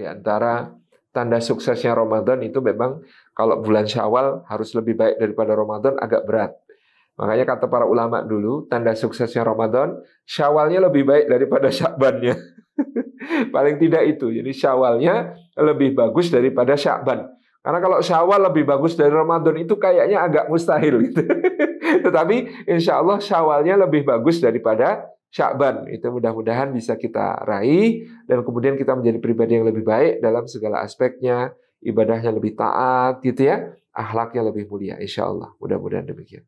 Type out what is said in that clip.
Di antara tanda suksesnya Ramadan itu memang kalau bulan Syawal harus lebih baik daripada Ramadan agak berat. Makanya kata para ulama dulu, tanda suksesnya Ramadan, Syawalnya lebih baik daripada Syakbannya. Paling tidak itu. Jadi Syawalnya lebih bagus daripada Syakban. Karena kalau Syawal lebih bagus dari Ramadan itu kayaknya agak mustahil gitu. Tetapi insya Allah Syawalnya lebih bagus daripada Syakban. Itu mudah-mudahan bisa kita raih dan kemudian kita menjadi pribadi yang lebih baik dalam segala aspeknya, ibadahnya lebih taat gitu ya, akhlaknya lebih mulia insya Allah. Mudah-mudahan demikian.